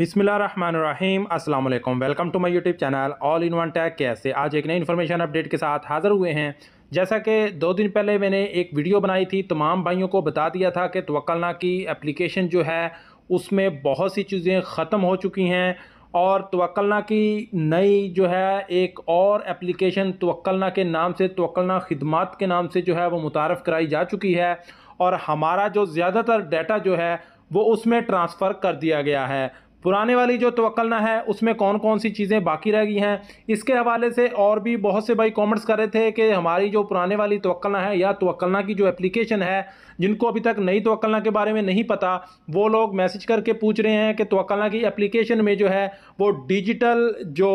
बिसमीम अस्सलाम वालेकुम welcome to my YouTube channel all in one tag कैसे आज एक नई इन्फॉर्मेशन अपडेट के साथ हाज़िर हुए हैं जैसा कि दो दिन पहले मैंने एक वीडियो बनाई थी तमाम भाइयों को बता दिया था कि तवक्लना की एप्लीकेशन जो है उसमें बहुत सी चीज़ें ख़त्म हो चुकी हैं और तवक्लना की नई जो है एक और एप्लीकेशन तवक्लना के नाम से तवक्लना खिदमत के नाम से जो है वो मुतारफ़ कराई जा चुकी है और हमारा जो ज़्यादातर डाटा जो है वो उसमें ट्रांसफ़र कर दिया गया है पुराने वाली जो तवक्लना है उसमें कौन कौन सी चीज़ें बाकी रह गई हैं इसके हवाले से और भी बहुत से भाई कमेंट्स कर रहे थे कि हमारी जो पुराने वाली तवक्लना है या तवक्लना की जो एप्लीकेशन है जिनको अभी तक नई तवक्लना के बारे में नहीं पता वो लोग मैसेज करके पूछ रहे हैं कि तवक्लना की एप्लीकेशन में जो है वो डिजिटल जो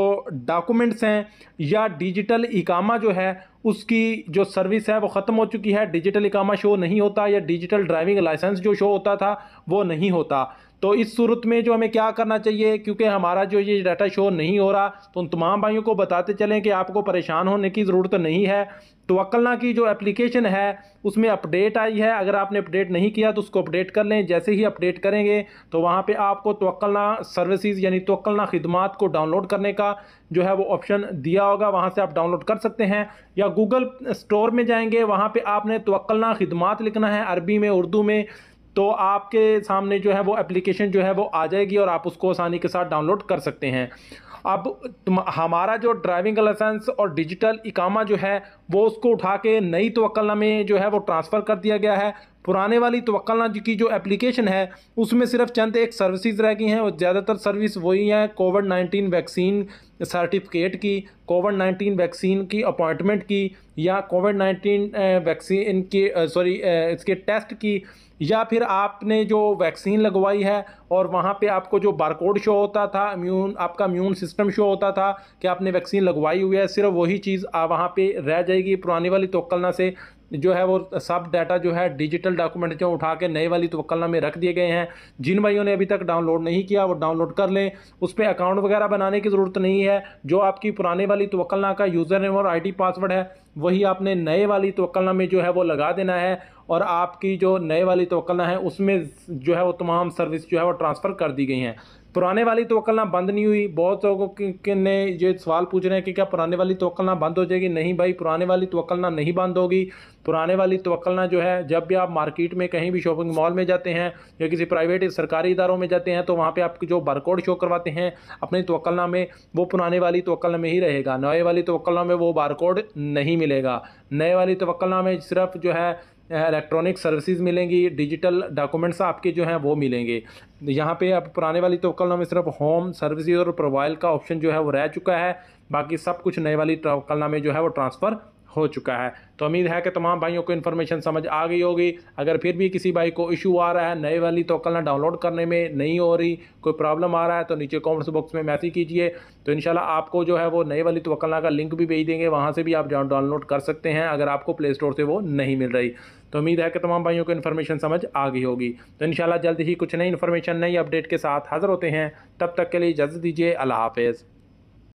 डॉक्यूमेंट्स हैं या डिजिटल इकामा जो है उसकी जो सर्विस है वो ख़त्म हो चुकी है डिजिटल इकामा शो नहीं होता या डिजिटल ड्राइविंग लाइसेंस जो शो होता था वो नहीं होता तो इस सूरत में जो हमें क्या करना चाहिए क्योंकि हमारा जो ये डाटा शो नहीं हो रहा तो उन तमाम भाइयों को बताते चलें कि आपको परेशान होने की ज़रूरत नहीं है तोकलना की जो एप्लीकेशन है उसमें अपडेट आई है अगर आपने अपडेट नहीं किया तो उसको अपडेट कर लें जैसे ही अपडेट करेंगे तो वहाँ पे आपको तोलना सर्विसेज यानी तोकलना खिदमत को डाउनलोड करने का जो है वो ऑप्शन दिया होगा वहाँ से आप डाउनलोड कर सकते हैं या गूगल स्टोर में जाएंगे वहाँ पर आपने तोलना खिदमत लिखना है अरबी में उर्दू में तो आपके सामने जो है वो एप्लीकेशन जो है वो आ जाएगी और आप उसको आसानी के साथ डाउनलोड कर सकते हैं अब हमारा जो ड्राइविंग लाइसेंस और डिजिटल इकामा जो है वो उसको उठा के नई तो में जो है वो ट्रांसफ़र कर दिया गया है पुराने वाली तोक्लना की जो एप्लीकेशन है उसमें सिर्फ चंद एक सर्विसेज रह गई हैं और ज़्यादातर सर्विस वही हैं कोविड नाइन्टीन वैक्सीन सर्टिफिकेट की कोविड नाइन्टीन वैक्सीन की अपॉइंटमेंट की या कोविड नाइन्टीन वैक्सीन की सॉरी इसके टेस्ट की या फिर आपने जो वैक्सीन लगवाई है और वहाँ पे आपको जो बारकोड शो होता था इम्यून आपका इम्यून सिस्टम शो होता था कि आपने वैक्सीन लगवाई हुई है सिर्फ वही चीज़ वहाँ पे रह जाएगी पुराने वाली तोकलना से जो है वो सब डाटा जो है डिजिटल डॉक्यूमेंट जो उठा के नए वाली तवक्लना में रख दिए गए हैं जिन भाइयों ने अभी तक डाउनलोड नहीं किया वो डाउनलोड कर लें उस पर अकाउंट वगैरह बनाने की ज़रूरत नहीं है जो आपकी पुराने वाली तवक्लना का यूज़र नेम और आईडी पासवर्ड है वही आपने नए वाली तवक्लना में जो है वो लगा देना है और आपकी जो नए वाली तोकलना है उसमें जो है वो तमाम सर्विस जो है वो ट्रांसफ़र कर दी गई हैं पुराने वाली तोकलना बंद नहीं हुई बहुत लोगों के ने ये सवाल पूछ रहे हैं कि क्या पुराने वाली तोकलना बंद हो जाएगी नहीं भाई पुराने वाली तोकलना नहीं बंद होगी पुराने वाली तोकलना जो है जब भी आप मार्केट में कहीं भी शॉपिंग मॉल में जाते हैं या किसी प्राइवेट सरकारी इदारों में जाते हैं तो वहाँ पर आप जो बारकोड शो करवाते हैं अपनी तोकलना में वो पुराने वाली तोकलना में ही रहेगा नए वाली तोकलना में वो बारकोड नहीं मिलेगा नए वाली तोकलना में सिर्फ जो है इलेक्ट्रॉनिक सर्विसेज मिलेंगी डिजिटल डॉक्यूमेंट्स आपके जो हैं वो मिलेंगे यहाँ पे अब पुराने वाली तोकलनामा में सिर्फ होम सर्विसेज और प्रोवाइल का ऑप्शन जो है वो रह चुका है बाकी सब कुछ नए वाली तो नामे जो है वो ट्रांसफ़र हो चुका है तो उम्मीद है कि तमाम भाइयों को इन्फॉर्मेशन समझ आ गई होगी अगर फिर भी किसी भाई को इशू आ रहा है नए वाली तो ना डाउनलोड करने में नहीं हो रही कोई प्रॉब्लम आ रहा है तो नीचे कॉमेंट्स बॉक्स में मैसेज कीजिए तो इन आपको जो है वो नए वाली तोकलना का लिंक भी भेज देंगे वहाँ से भी आप डाउनलोड कर सकते हैं अगर आपको प्ले स्टोर से वो नहीं मिल रही तो उम्मीद है कि तमाम भाइयों को इन्फॉर्मेशन समझ आ गई होगी तो इन जल्द ही कुछ नई इन्फॉर्मेशन नई अपडेट के साथ हाज़िर होते हैं तब तक के लिए इजाज़त दीजिए अल्लाह हाफिज़